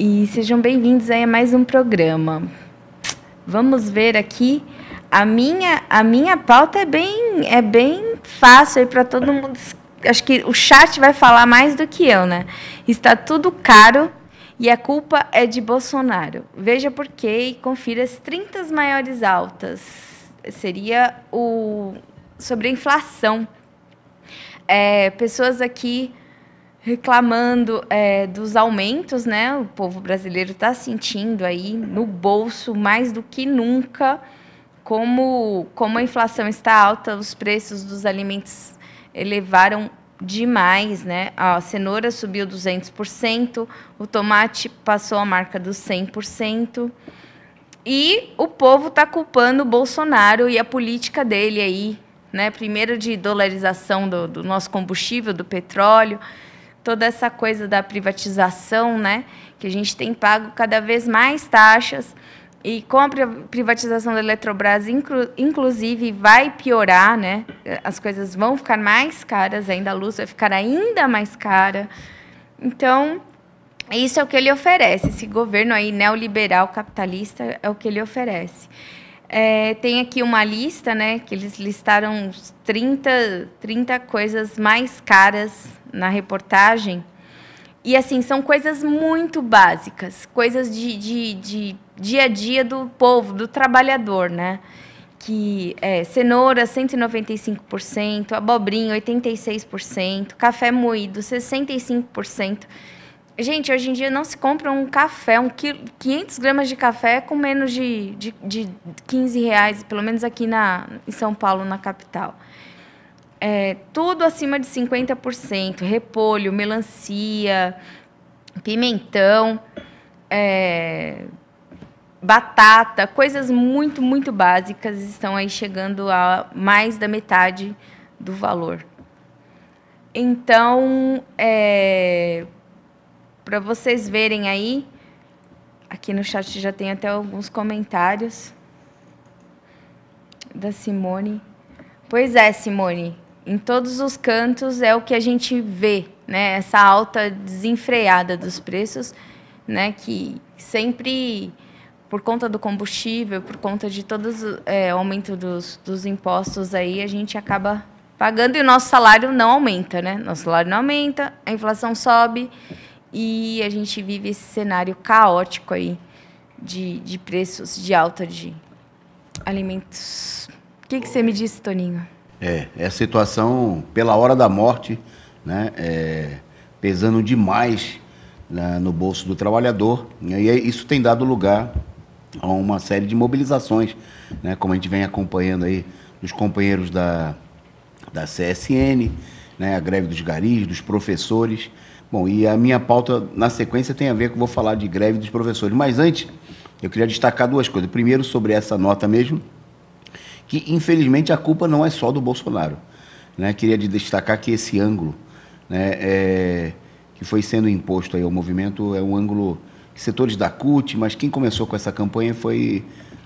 e sejam bem-vindos a mais um programa. Vamos ver aqui. A minha, a minha pauta é bem, é bem fácil para todo mundo. Acho que o chat vai falar mais do que eu, né? Está tudo caro e a culpa é de Bolsonaro. Veja por quê e confira as 30 maiores altas. Seria o sobre a inflação. É, pessoas aqui reclamando é, dos aumentos, né? O povo brasileiro está sentindo aí no bolso mais do que nunca como, como a inflação está alta, os preços dos alimentos elevaram demais, né? A cenoura subiu 200%, o tomate passou a marca dos 100%. E o povo está culpando o Bolsonaro e a política dele aí, né? Primeiro de dolarização do, do nosso combustível, do petróleo, toda essa coisa da privatização, né? Que a gente tem pago cada vez mais taxas. E com a privatização da Eletrobras, inclu, inclusive, vai piorar, né? As coisas vão ficar mais caras ainda, a luz vai ficar ainda mais cara. Então, isso é o que ele oferece. Esse governo aí neoliberal capitalista é o que ele oferece. É, tem aqui uma lista, né, que eles listaram 30, 30 coisas mais caras na reportagem. E, assim, são coisas muito básicas, coisas de, de, de dia a dia do povo, do trabalhador, né? Que é cenoura, 195%, abobrinha, 86%, café moído, 65%. Gente, hoje em dia não se compra um café, um quilo, 500 gramas de café com menos de, de, de 15 reais, pelo menos aqui na, em São Paulo, na capital. É, tudo acima de 50%, repolho, melancia, pimentão, é, batata, coisas muito, muito básicas estão aí chegando a mais da metade do valor. Então, é, para vocês verem aí. Aqui no chat já tem até alguns comentários da Simone. Pois é, Simone. Em todos os cantos é o que a gente vê, né? Essa alta desenfreada dos preços, né? Que sempre por conta do combustível, por conta de todo o é, aumento dos, dos impostos aí, a gente acaba pagando e o nosso salário não aumenta, né? Nosso salário não aumenta, a inflação sobe e a gente vive esse cenário caótico aí de, de preços de alta de alimentos. O que, que você me disse, Toninho? É, é a situação pela hora da morte, né? É, pesando demais né, no bolso do trabalhador. Né? e isso tem dado lugar a uma série de mobilizações, né? Como a gente vem acompanhando aí dos companheiros da, da CSN, né? A greve dos garis, dos professores. Bom, e a minha pauta na sequência tem a ver com vou falar de greve dos professores. Mas antes, eu queria destacar duas coisas. Primeiro, sobre essa nota mesmo, que infelizmente a culpa não é só do Bolsonaro. Né? Queria destacar que esse ângulo né, é, que foi sendo imposto aí ao movimento é um ângulo que setores da CUT, mas quem começou com essa campanha foi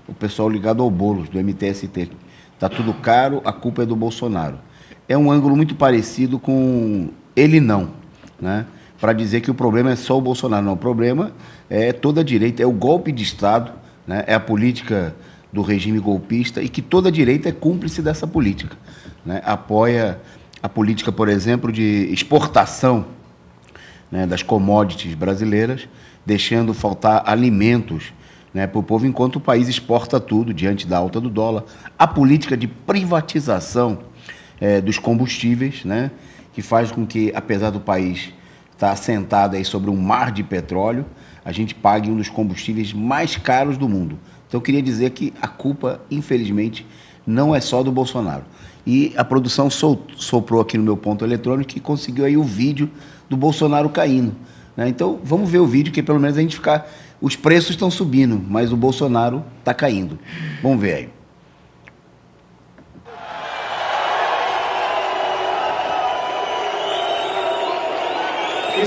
o pessoal ligado ao Bolos, do MTST. Está tudo caro, a culpa é do Bolsonaro. É um ângulo muito parecido com ele não né? para dizer que o problema é só o Bolsonaro. Não, o problema é toda a direita, é o golpe de Estado, né? é a política do regime golpista e que toda a direita é cúmplice dessa política. Né? Apoia a política, por exemplo, de exportação né, das commodities brasileiras, deixando faltar alimentos né, para o povo, enquanto o país exporta tudo diante da alta do dólar. A política de privatização é, dos combustíveis, né? que faz com que, apesar do país estar tá sentado aí sobre um mar de petróleo, a gente pague um dos combustíveis mais caros do mundo. Então, eu queria dizer que a culpa, infelizmente, não é só do Bolsonaro. E a produção soprou aqui no meu ponto eletrônico e conseguiu aí o vídeo do Bolsonaro caindo. Né? Então, vamos ver o vídeo, que pelo menos a gente ficar. Os preços estão subindo, mas o Bolsonaro está caindo. Vamos ver aí.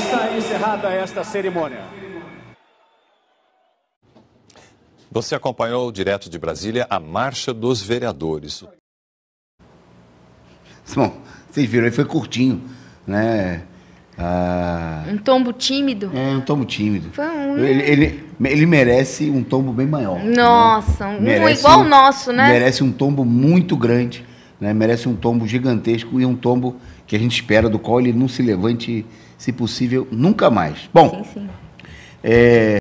Está encerrada esta cerimônia. Você acompanhou direto de Brasília a Marcha dos Vereadores. Bom, vocês viram, aí foi curtinho, né? Ah, um tombo tímido? É, um tombo tímido. Um... Ele, ele, ele, merece um tombo bem maior. Né? Nossa, né? um, igual o um, nosso, né? Merece um tombo muito grande né, merece um tombo gigantesco e um tombo que a gente espera, do qual ele não se levante, se possível, nunca mais. Bom, sim, sim. É...